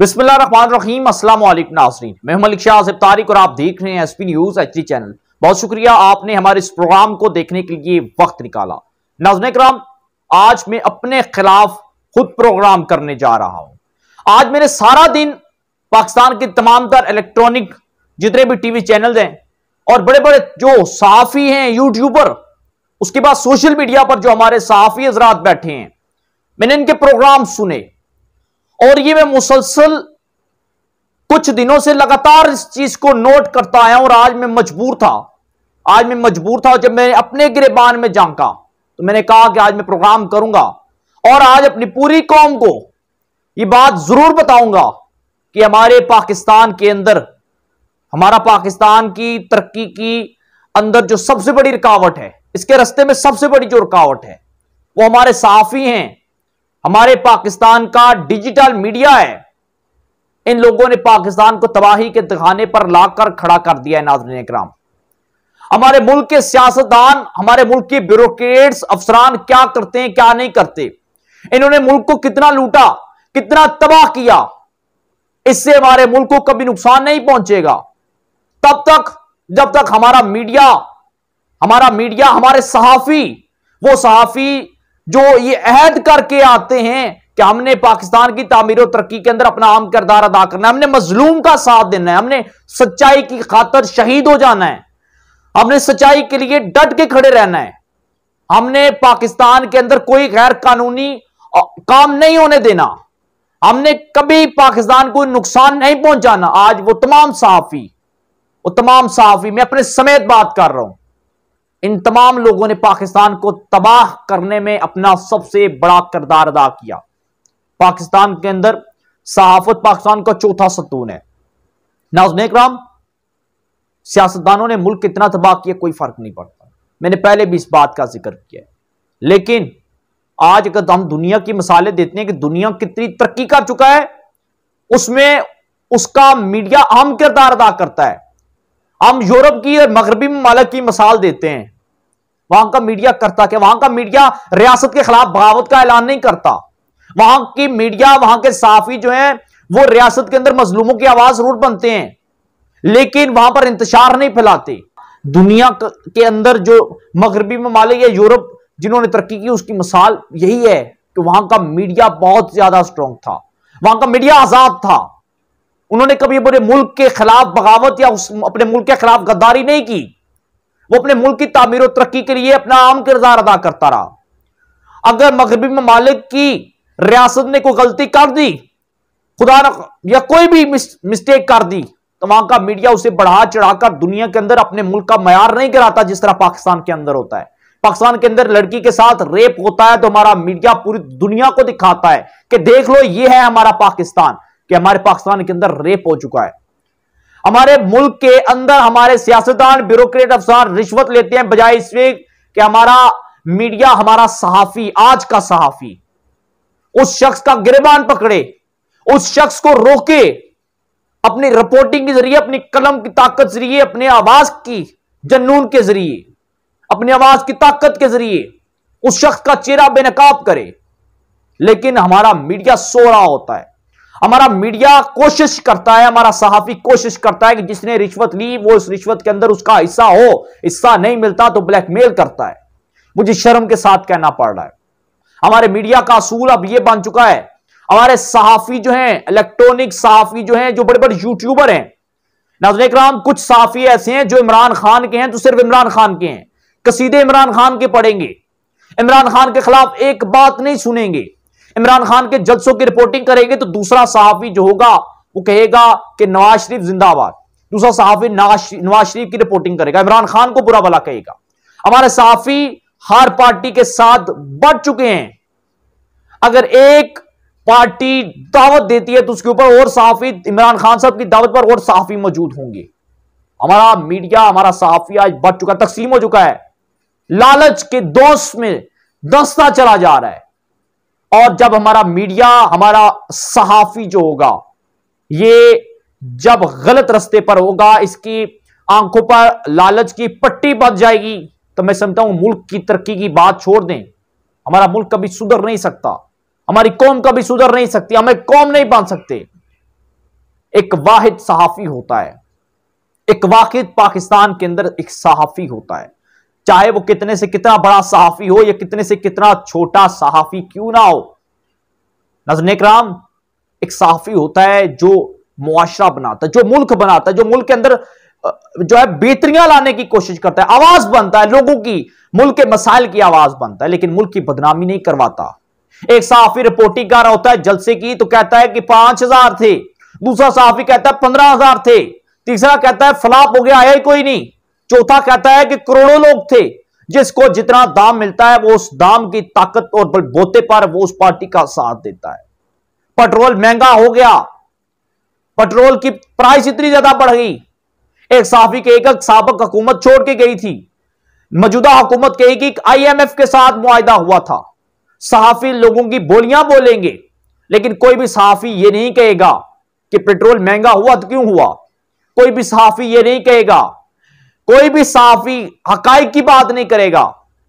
बिस्मिल्लाम असलम नाजरीन महमलिक शाह आसिफ तारिक और आप देख रहे हैं S P news H D channel बहुत शुक्रिया आपने हमारे इस प्रोग्राम को देखने के लिए वक्त निकाला नाजन कराम आज मैं अपने खिलाफ खुद प्रोग्राम करने जा रहा हूं आज मैंने सारा दिन पाकिस्तान के तमाम तर इलेक्ट्रॉनिक जितने भी टीवी चैनल हैं और बड़े बड़े जो सहाफ़ी हैं यूट्यूबर उसके बाद सोशल मीडिया पर जो हमारे सहाफ़ी हजरात बैठे हैं मैंने इनके प्रोग्राम सुने और ये मैं मुसलसल कुछ दिनों से लगातार इस चीज को नोट करता आया और आज मैं मजबूर था आज मैं मजबूर था और जब मैंने अपने गिरबान में झांका तो मैंने कहा कि आज मैं प्रोग्राम करूंगा और आज अपनी पूरी कौम को ये बात जरूर बताऊंगा कि हमारे पाकिस्तान के अंदर हमारा पाकिस्तान की तरक्की की अंदर जो सबसे बड़ी रुकावट है इसके रस्ते में सबसे बड़ी जो रुकावट है वो हमारे साफी हैं हमारे पाकिस्तान का डिजिटल मीडिया है इन लोगों ने पाकिस्तान को तबाही के दिखाने पर लाकर खड़ा कर दिया है नाजरीन कराम हमारे मुल्क के सियासतदान हमारे मुल्क के ब्यूरोक्रेट्स अफसरान क्या करते हैं क्या नहीं करते इन्होंने मुल्क को कितना लूटा कितना तबाह किया इससे हमारे मुल्क को कभी नुकसान नहीं पहुंचेगा तब तक जब तक हमारा मीडिया हमारा मीडिया हमारे सहाफी वो सहाफी जो ये अहद करके आते हैं कि हमने पाकिस्तान की तामीर तरक्की के अंदर अपना आम किरदार अदा करना है हमने मजलूम का साथ देना है हमने सच्चाई की खातर शहीद हो जाना है हमने सच्चाई के लिए डट के खड़े रहना है हमने पाकिस्तान के अंदर कोई गैर कानूनी काम नहीं होने देना हमने कभी पाकिस्तान को नुकसान नहीं पहुंचाना आज वो तमाम साफी वो तमाम साफी मैं अपने समेत बात कर रहा हूं इन तमाम लोगों ने पाकिस्तान को तबाह करने में अपना सबसे बड़ा किरदार अदा किया पाकिस्तान के अंदर सहाफत पाकिस्तान का चौथा सतून है नाजन कराम सियासतदानों ने मुल्क कितना तबाह किया कोई फर्क नहीं पड़ता मैंने पहले भी इस बात का जिक्र किया लेकिन आज अगर हम दुनिया की मिसालें देते हैं कि दुनिया कितनी तरक्की कर चुका है उसमें उसका मीडिया अहम किरदार अदा करता है हम यूरोप की और मगरबी ममालक की मिसाल देते हैं वहां का मीडिया करता क्या वहां का मीडिया रियासत के खिलाफ बगावत का ऐलान नहीं करता वहां की मीडिया वहां के साफी जो हैं वो रियासत के अंदर मजलूमों की आवाज जरूर बनते हैं लेकिन वहां पर इंतजार नहीं फैलाते दुनिया के अंदर जो मगरबी ममालिक या यूरोप जिन्होंने तरक्की की उसकी मिसाल यही है कि वहां का मीडिया बहुत ज्यादा स्ट्रांग था वहां का मीडिया आजाद था उन्होंने कभी अपने मुल्क के खिलाफ बगावत या उस अपने मुल्क के खिलाफ गद्दारी नहीं की वो अपने मुल्क की तामीर और तरक्की के लिए अपना आम किरदार अदा करता रहा अगर मगरबी ममालिक की रियासत ने कोई गलती कर दी खुदा या कोई भी मिस, मिस्टेक कर दी तो वहां का मीडिया उसे बढ़ा चढ़ाकर दुनिया के अंदर अपने मुल्क का मैार नहीं कराता जिस तरह पाकिस्तान के अंदर होता है पाकिस्तान के अंदर लड़की के साथ रेप होता है तो हमारा मीडिया पूरी दुनिया को दिखाता है कि देख लो ये है हमारा पाकिस्तान कि हमारे पाकिस्तान के अंदर रेप हो चुका है हमारे मुल्क के अंदर हमारे सियासतदान ब्यूरोक्रेट अफसर रिश्वत लेते हैं बजाय इसमें कि हमारा मीडिया हमारा सहाफी आज का सहाफी उस शख्स का गिरबान पकड़े उस शख्स को रोके अपनी रिपोर्टिंग के जरिए अपनी कलम की ताकत जरिए अपने आवाज की जनून के जरिए अपनी आवाज की ताकत के जरिए उस शख्स का चेहरा बेनकाब करे लेकिन हमारा मीडिया सो रहा होता है हमारा मीडिया कोशिश करता है हमारा सहाफी कोशिश करता है कि जिसने रिश्वत ली वो इस रिश्वत के अंदर उसका हिस्सा हो हिस्सा नहीं मिलता तो ब्लैकमेल करता है मुझे शर्म के साथ कहना पड़ रहा है हमारे मीडिया का असूल अब यह बन चुका है हमारे सहाफी जो हैं इलेक्ट्रॉनिक सहाफी जो हैं जो बड़े बड़े यूट्यूबर हैं नाजन इक्राम कुछ सहाफी ऐसे हैं जो इमरान खान के हैं तो सिर्फ इमरान खान के हैं कसीदे इमरान खान के पढ़ेंगे इमरान खान के खिलाफ एक बात नहीं सुनेंगे इमरान खान के जलसों की रिपोर्टिंग करेंगे तो दूसरा सहाफी जो होगा वो कहेगा कि नवाज शरीफ जिंदाबाद दूसरा सहाफी नवाज शरीफ की रिपोर्टिंग करेगा इमरान खान को बुरा भला कहेगा हमारे सहाफी हर पार्टी के साथ बढ़ चुके हैं अगर एक पार्टी दावत देती है तो उसके ऊपर और सहाफी इमरान खान साहब की दावत पर और सहाफी मौजूद होंगे हमारा मीडिया हमारा सहाफी आज बढ़ चुका तकसीम हो चुका है लालच के दोष में दस्ता चला जा रहा है और जब हमारा मीडिया हमारा सहाफी जो होगा ये जब गलत रास्ते पर होगा इसकी आंखों पर लालच की पट्टी बच जाएगी तो मैं समझता हूं मुल्क की तरक्की की बात छोड़ दें हमारा मुल्क कभी सुधर नहीं सकता हमारी कौम कभी सुधर नहीं सकती हमें कौम नहीं बांध सकते एक वाहिद सहाफी होता है एक वाहिद पाकिस्तान के अंदर एक सहाफी होता है चाहे वो कितने से कितना बड़ा सहाफी हो या कितने से कितना छोटा सहाफी क्यों ना हो नजन कराम एक सहाफी होता है जो मुआशरा बनाता है जो मुल्क बनाता है जो मुल्क के अंदर जो है बेहतरियां लाने की कोशिश करता है आवाज बनता है लोगों की मुल्क के मसाइल की आवाज बनता है लेकिन मुल्क की बदनामी नहीं करवाता एक सहाफी रिपोर्टिंग कर रहा होता है जलसे की तो कहता है कि पांच हजार थे दूसरा सहाफी कहता है पंद्रह हजार थे तीसरा कहता है फ्लाप हो गया है कोई नहीं चौथा कहता है कि करोड़ों लोग थे जिसको जितना दाम मिलता है वो उस दाम की ताकत और बलबोते पर वो उस पार्टी का साथ देता है पेट्रोल महंगा हो गया पेट्रोल की प्राइस इतनी ज्यादा बढ़ गई एक साफी के एक सबक हुकूमत छोड़ के गई थी मौजूदा हुकूमत के एक, एम आईएमएफ के साथ मुआदा हुआ था सहाफी लोगों की बोलियां बोलेंगे लेकिन कोई भी सहाफी ये नहीं कहेगा कि पेट्रोल महंगा हुआ तो क्यों हुआ कोई भी सहाफी यह नहीं कहेगा कोई भी साफी हकाइक की बात नहीं करेगा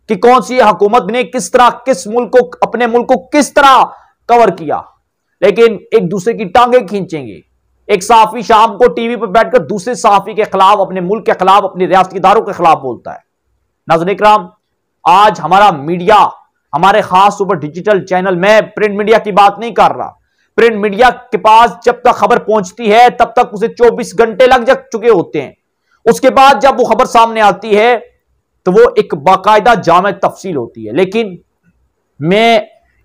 कि कौन सी हुकूमत ने किस तरह किस मुल्क को अपने मुल्क को किस तरह कवर किया लेकिन एक दूसरे की टांगे खींचेंगे एक साफी शाम को टीवी पर बैठकर दूसरे साफी के खिलाफ अपने मुल्क के खिलाफ अपने रियासतदारों के खिलाफ बोलता है नजर इक्राम आज हमारा मीडिया हमारे खास सुपर डिजिटल चैनल में प्रिंट मीडिया की बात नहीं कर रहा प्रिंट मीडिया के पास जब तक खबर पहुंचती है तब तक उसे 24 घंटे लग जा चुके होते हैं उसके बाद जब वो खबर सामने आती है तो वो एक बाकायदा जाम तफसील होती है लेकिन मैं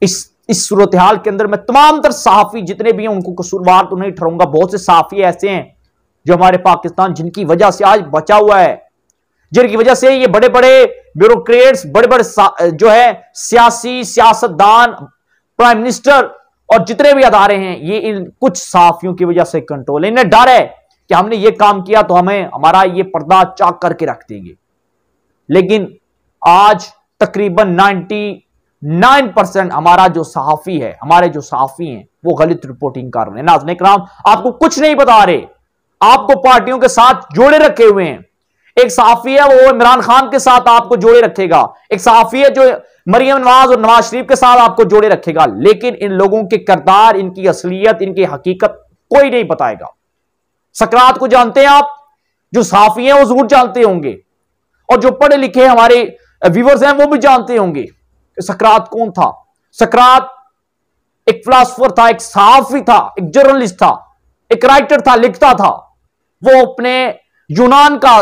इस इस सूरत हाल के अंदर मैं तमाम तर सहाफ़ी जितने भी हैं उनको कसूरवार तो नहीं ठहरूंगा बहुत से सहाफ़ी ऐसे हैं जो हमारे पाकिस्तान जिनकी वजह से आज बचा हुआ है जिनकी वजह से ये बड़े बड़े ब्यूरोक्रेट्स बड़े बड़े जो है सियासी सियासतदान प्राइम मिनिस्टर और जितने भी अदारे हैं ये इन कुछ साफियों की वजह से कंट्रोल इन्हें डर है कि हमने ये काम किया तो हमें हमारा ये पर्दा चाक करके रख देंगे लेकिन आज तकरीबन 99 परसेंट हमारा जो सहाफ़ी है हमारे जो सहाफ़ी हैं वो गलत रिपोर्टिंग कर रहे हैं नाजन कराम आपको कुछ नहीं बता रहे आपको पार्टियों के साथ जोड़े रखे हुए हैं एक सहाफी है वो इमरान खान के साथ आपको जोड़े रखेगा एक सहाफी है जो मरियम नवाज और नवाज शरीफ के साथ आपको जोड़े रखेगा लेकिन इन लोगों के किरदार इनकी असलियत इनकी हकीकत कोई नहीं बताएगा सकरात को जानते हैं आप जो साफी हैं वो जरूर जानते होंगे और जो पढ़े लिखे हमारे व्यूवर्स हैं वो भी जानते होंगे सकरात कौन था सकरात एक फिलासफर था एक साफी था एक जर्नलिस्ट था एक राइटर था लिखता था वो अपने यूनान का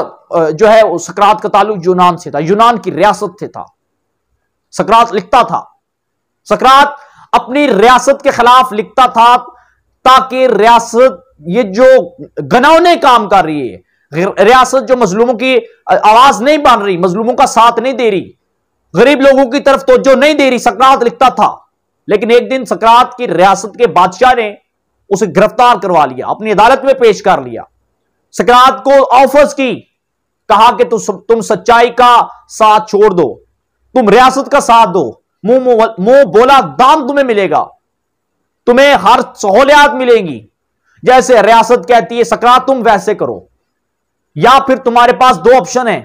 जो है वो सकरात का ताल्लुक यूनान से था यूनान की रियासत से था सकरात लिखता था सकरात अपनी रियासत के खिलाफ लिखता था ताकि रियासत ये जो गनौने काम कर रही है रियासत जो मजलूमों की आवाज नहीं बन रही मजलूमों का साथ नहीं दे रही गरीब लोगों की तरफ तोजो नहीं दे रही सकरात लिखता था लेकिन एक दिन सकरात की रियासत के बादशाह ने उसे गिरफ्तार करवा लिया अपनी अदालत में पेश कर लिया सकरात को ऑफर्स की कहा कि तु, तुम सच्चाई का साथ छोड़ दो तुम रियासत का साथ दो मुंह मुंह बोला दाम तुम्हें मिलेगा तुम्हें हर सहूलियात मिलेगी जैसे रियासत कहती है सकरा तुम वैसे करो या फिर तुम्हारे पास दो ऑप्शन है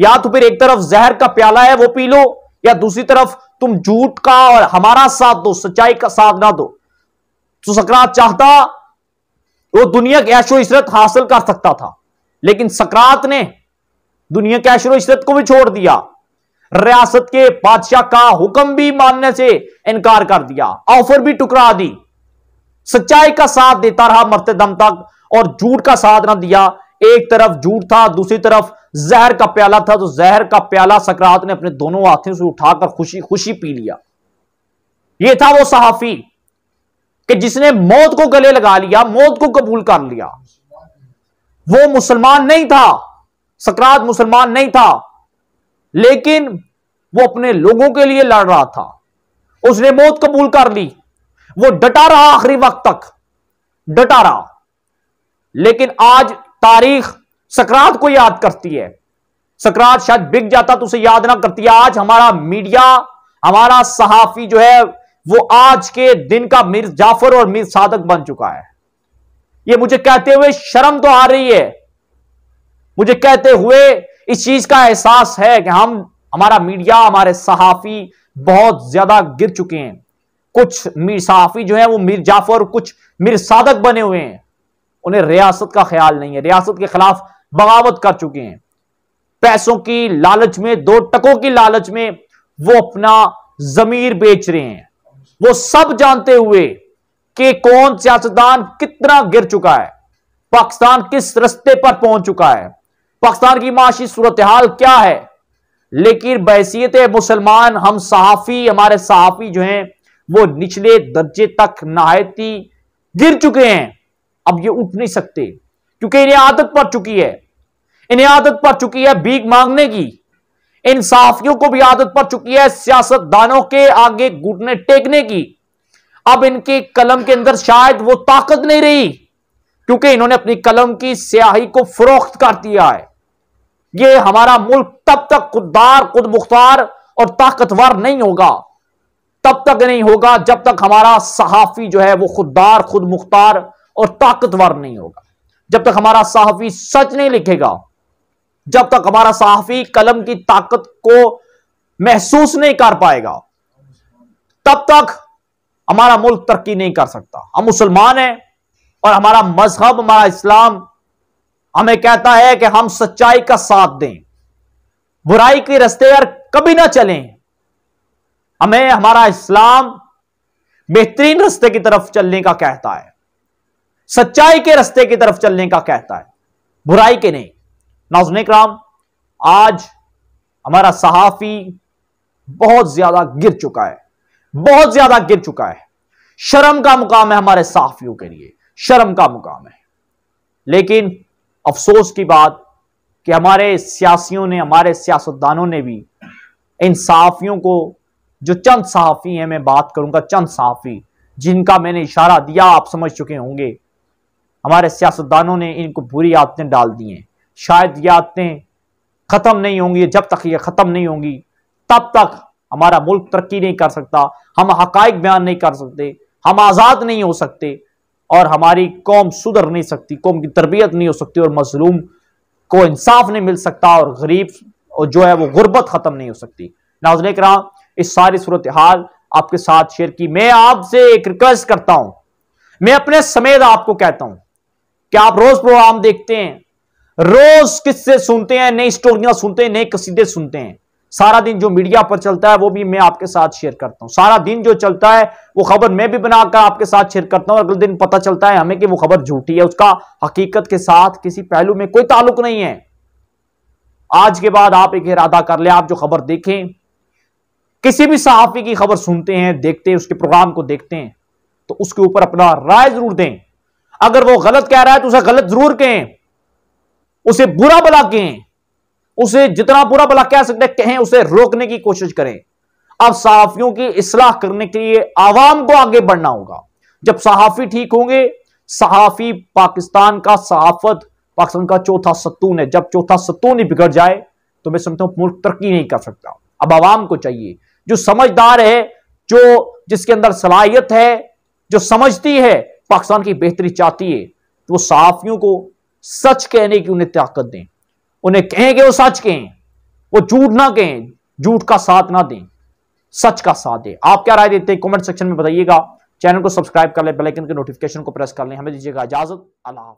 या तो फिर एक तरफ जहर का प्याला है वो पी लो या दूसरी तरफ तुम झूठ का और हमारा साथ दो सच्चाई का साथ ना दो तो सकरात चाहता वो दुनिया की ऐशो इशरत हासिल कर सकता था लेकिन सकरात ने दुनिया के ऐशो इशरत को भी छोड़ दिया रियासत के बादशाह का हुक्म भी मानने से इनकार कर दिया ऑफर भी टुकरा दी सच्चाई का साथ देता रहा मरते दम तक और झूठ का साथ ना दिया एक तरफ झूठ था दूसरी तरफ जहर का प्याला था तो जहर का प्याला सकरात ने अपने दोनों हाथों से उठाकर खुशी खुशी पी लिया यह था वो सहाफी कि जिसने मौत को गले लगा लिया मौत को कबूल कर लिया वो मुसलमान नहीं था सकरात मुसलमान नहीं था लेकिन वो अपने लोगों के लिए लड़ रहा था उसने मौत कबूल कर ली वो डटा रहा आखिरी वक्त तक डटा रहा लेकिन आज तारीख सकरात को याद करती है सकरात शायद बिक जाता तो उसे याद ना करती आज हमारा मीडिया हमारा सहाफी जो है वो आज के दिन का मीर जाफर और मीर सादक बन चुका है ये मुझे कहते हुए शर्म तो आ रही है मुझे कहते हुए इस चीज का एहसास है कि हम हमारा मीडिया हमारे सहाफी बहुत ज्यादा गिर चुके हैं कुछ मीर साफी जो है वो मीर जाफर कुछ मीर सादक बने हुए हैं उन्हें रियासत का ख्याल नहीं है रियासत के खिलाफ बगावत कर चुके हैं पैसों की लालच में दो टकों की लालच में वो अपना जमीर बेच रहे हैं वो सब जानते हुए कि कौन सियासतदान कितना गिर चुका है पाकिस्तान किस रस्ते पर पहुंच चुका है पाकिस्तान की माशी सूरत हाल क्या है लेकिन बहसीत मुसलमान हम सहाफ़ी हमारे सहाफ़ी जो हैं वो निचले दर्जे तक नहायती गिर चुके हैं अब ये उठ नहीं सकते क्योंकि इन्हें आदत पड़ चुकी है इन्हें आदत पड़ चुकी है भीख मांगने की इन साफियों को भी आदत पड़ चुकी है सियासतदानों के आगे घुटने टेकने की अब इनके कलम के अंदर शायद वो ताकत नहीं रही क्योंकि इन्होंने अपनी कलम की स्याही को फरोख्त कर दिया है ये हमारा मुल्क तब तक खुददार खुद मुख्तार और ताकतवर नहीं होगा तब तक नहीं होगा जब तक हमारा सहाफी जो है वो खुददार खुद मुख्तार और ताकतवर नहीं होगा जब तक हमारा सहाफी सच नहीं लिखेगा जब तक हमारा सहाफी कलम की ताकत को महसूस नहीं कर पाएगा तब तक हमारा मुल्क तरक्की नहीं कर सकता हम मुसलमान हैं और हमारा मजहब हमारा इस्लाम हमें कहता है कि हम सच्चाई का साथ दें बुराई के रस्ते यार कभी ना चलें हमें हमारा इस्लाम बेहतरीन रस्ते की तरफ चलने का कहता है सच्चाई के रस्ते की तरफ चलने का कहता है बुराई के नहीं नाजन कराम आज हमारा सहाफी बहुत ज्यादा गिर चुका है बहुत ज्यादा गिर चुका है शर्म का मुकाम है हमारे सहाफियों के लिए शर्म का मुकाम है लेकिन अफसोस की बात कि हमारे सियासियों ने हमारे सियासतदानों ने भी इन सहाफियों को जो चंद सहाफ़ी हैं मैं बात करूंगा चंद सहाफ़ी जिनका मैंने इशारा दिया आप समझ चुके होंगे हमारे सियासतदानों ने इनको बुरी आदतें डाल दी हैं शायद ये आदतें ख़त्म नहीं होंगी जब तक ये ख़त्म नहीं होंगी तब तक हमारा मुल्क तरक्की नहीं कर सकता हम हकाइक बयान नहीं कर सकते हम आज़ाद नहीं हो सकते और हमारी कौम सुधर नहीं सकती कौम की तरबियत नहीं हो सकती और मजलूम को इंसाफ नहीं मिल सकता और गरीब और जो है वो गुर्बत ख़त्म नहीं हो सकती नाजरे कराम इस सारी सूरत हाल आपके साथ शेयर की मैं आपसे एक रिक्वेस्ट करता हूं मैं अपने समेत आपको कहता हूं कि आप रोज प्रोग्राम देखते हैं रोज किससे सुनते हैं नई स्टोरियां सुनते हैं नए कसीदे सुनते हैं सारा दिन जो मीडिया पर चलता है वो भी मैं आपके साथ शेयर करता हूं सारा दिन जो चलता है वो खबर मैं भी बनाकर आपके साथ शेयर करता हूं अगले दिन पता चलता है हमें कि वो खबर झूठी है उसका हकीकत के साथ किसी पहलू में कोई ताल्लुक नहीं है आज के बाद आप एक इरादा कर ले आप जो खबर देखें किसी भी सहाफ़ी की खबर सुनते हैं देखते हैं उसके प्रोग्राम को देखते हैं तो उसके ऊपर अपना राय जरूर दें अगर वो गलत कह रहा है तो उसे गलत जरूर कहें उसे बुरा भला कहें उसे जितना बुरा भला कह सकते कहें उसे रोकने की कोशिश करें अब सहाफियों की इसलाह करने के लिए आवाम को आगे बढ़ना होगा जब सहाफी ठीक होंगे सहाफी पाकिस्तान का सहाफत पाकिस्तान का चौथा सत्तून है जब चौथा सत्तून ही बिगड़ जाए तो मैं समझता हूं मुल्क तरक्की नहीं कर सकता अब आवाम को चाहिए जो समझदार है जो जिसके अंदर सलाहियत है जो समझती है पाकिस्तान की बेहतरी चाहती है तो वो सहाफियों को सच कहने की उन्हें ताकत दें उन्हें कहें कि वो सच कहें वो झूठ ना कहें झूठ का साथ ना दें सच का साथ दें आप क्या राय देते हैं कमेंट सेक्शन में बताइएगा चैनल को सब्सक्राइब कर लें बेलाइकन के नोटिफिकेशन को प्रेस कर लें हमें दीजिएगा इजाजत अल्लाह